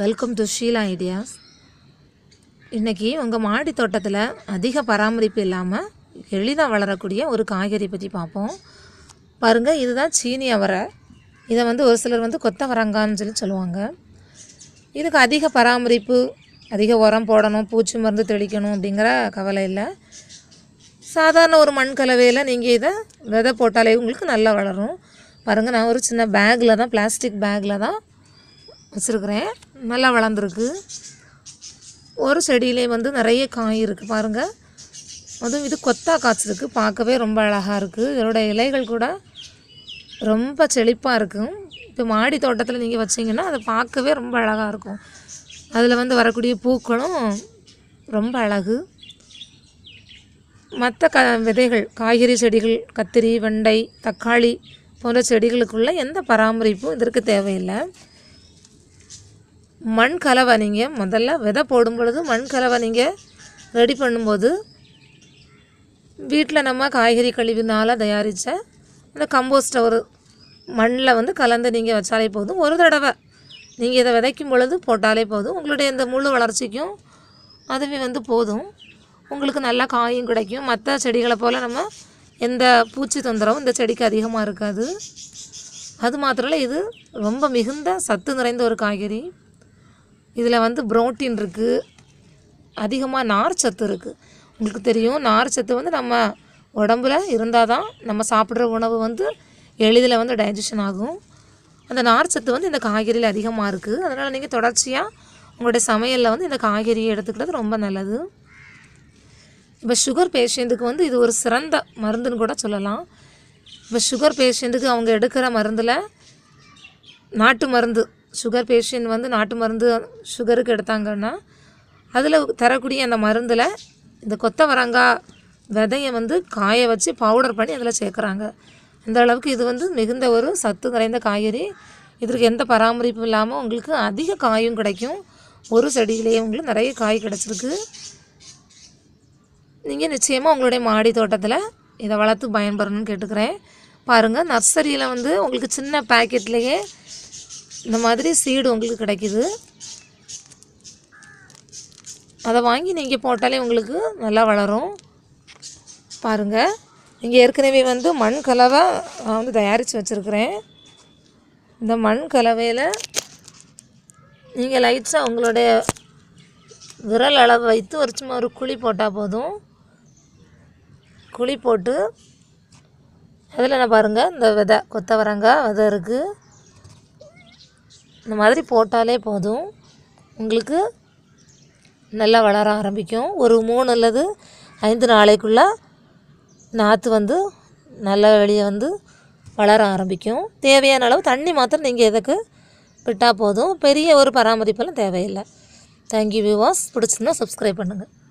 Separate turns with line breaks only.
welcome to Sheila ideas இன்றைக்கி உங்கள் மாடி தோட்டத்தில் அதிக பராமரிப்பு இல்லாமல் எளிதாக வளரக்கூடிய ஒரு காய்கறி பற்றி பார்ப்போம் பாருங்கள் இதுதான் சீனி அவரை இதை வந்து ஒரு சிலர் வந்து கொத்தவரங்கான்னு சொல்லி சொல்லுவாங்க இதுக்கு அதிக பராமரிப்பு அதிக உரம் போடணும் பூச்சி மருந்து தெளிக்கணும் அப்படிங்கிற கவலை இல்லை சாதாரண ஒரு மண் கலவையில் நீங்கள் இதை விதை போட்டாலே உங்களுக்கு நல்லா வளரும் பாருங்கள் நான் ஒரு சின்ன பேக்கில் தான் பிளாஸ்டிக் பேக்கில் தான் வச்சுருக்குறேன் நல்லா வளர்ந்துருக்கு ஒரு செடியிலே வந்து நிறைய காய் இருக்குது பாருங்கள் அதுவும் இது கொத்தா காய்ச்சிருக்கு பார்க்கவே ரொம்ப அழகாக இருக்குது இதோட இலைகள் கூட ரொம்ப செழிப்பாக இருக்கும் இப்போ மாடி தோட்டத்தில் நீங்கள் வச்சிங்கன்னா அதை பார்க்கவே ரொம்ப அழகாக இருக்கும் அதில் வந்து வரக்கூடிய பூக்களும் ரொம்ப அழகு மற்ற க விதைகள் காய்கறி செடிகள் கத்திரி வெண்டை தக்காளி போன்ற செடிகளுக்குள்ளே எந்த பராமரிப்பும் இதற்கு தேவையில்லை மண் கலவை நீங்கள் முதல்ல விதை போடும் பொழுது மண் கலவை நீங்கள் ரெடி பண்ணும்போது வீட்டில் நம்ம காய்கறி கழிவுனால் தயாரித்த அந்த கம்போஸ்ட்டை ஒரு மண்ணில் வந்து கலந்து நீங்கள் வச்சாலே போதும் ஒரு தடவை நீங்கள் இதை விதைக்கும் பொழுது போட்டாலே போதும் உங்களுடைய இந்த முழு வளர்ச்சிக்கும் அதுவே வந்து போதும் உங்களுக்கு நல்லா காயும் கிடைக்கும் மற்ற செடிகளை போல் நம்ம எந்த பூச்சி தொந்தரவும் இந்த செடிக்கு அதிகமாக இருக்காது அது மாத்திரம் இல்லை இது ரொம்ப மிகுந்த சத்து நிறைந்த ஒரு காய்கறி இதில் வந்து புரோட்டீன் இருக்குது அதிகமாக நார் சத்து இருக்குது உங்களுக்கு தெரியும் நார் சத்து வந்து நம்ம உடம்புல இருந்தால் தான் நம்ம சாப்பிட்ற உணவு வந்து எளிதில் வந்து டைஜஷன் ஆகும் அந்த நார்ச்சத்து வந்து இந்த காய்கறியில் அதிகமாக இருக்குது அதனால் நீங்கள் தொடர்ச்சியாக உங்களுடைய சமையலில் வந்து இந்த காய்கறியை எடுத்துக்கிறது ரொம்ப நல்லது இப்போ சுகர் பேஷண்ட்டுக்கு வந்து இது ஒரு சிறந்த மருந்துன்னு கூட சொல்லலாம் இப்போ சுகர் பேஷண்ட்டுக்கு அவங்க எடுக்கிற மருந்தில் நாட்டு மருந்து சுகர் பேஷண்ட் வந்து நாட்டு மருந்து சுகருக்கு எடுத்தாங்கன்னா அதில் தரக்கூடிய அந்த மருந்தில் இந்த கொத்தவரங்காய் விதையை வந்து காய வச்சு பவுடர் பண்ணி அதில் சேர்க்குறாங்க இந்த அளவுக்கு இது வந்து மிகுந்த ஒரு சத்து நிறைந்த காய்கறி இதற்கு எந்த பராமரிப்பும் இல்லாமல் உங்களுக்கு அதிக காயும் கிடைக்கும் ஒரு செடியிலேயே உங்களுக்கு நிறைய காய் கிடச்சிருக்கு நீங்கள் நிச்சயமாக உங்களுடைய மாடி தோட்டத்தில் இதை வளர்த்து பயன்பெறணும்னு கேட்டுக்கிறேன் பாருங்கள் நர்சரியில் வந்து உங்களுக்கு சின்ன பேக்கெட்லேயே இந்த மாதிரி சீடு உங்களுக்கு கிடைக்கிது அதை வாங்கி நீங்கள் போட்டாலே உங்களுக்கு நல்லா வளரும் பாருங்கள் இங்கே ஏற்கனவே வந்து மண் கலவை நான் வந்து தயாரித்து வச்சுருக்கிறேன் இந்த மண் கலவையில் நீங்கள் லைட்ஸாக உங்களுடைய விரல் அளவு வைத்து ஒரு சும்மா ஒரு குழி போட்டால் போதும் குழி போட்டு அதில் நான் பாருங்கள் இந்த விதை கொத்தவரங்காய் விதை இருக்குது இந்த மாதிரி போட்டாலே போதும் உங்களுக்கு நல்லா வளர ஆரம்பிக்கும் ஒரு மூணு அல்லது ஐந்து நாளைக்குள்ளே நாற்று வந்து நல்ல வெளியே வந்து வளர ஆரம்பிக்கும் தேவையான அளவு தண்ணி மாத்திரம் நீங்கள் எதுக்கு விட்டால் போதும் பெரிய ஒரு பராமரிப்பெல்லாம் தேவையில்லை தேங்க்யூ வியூவாஸ் பிடிச்சிருந்தா சப்ஸ்கிரைப் பண்ணுங்கள்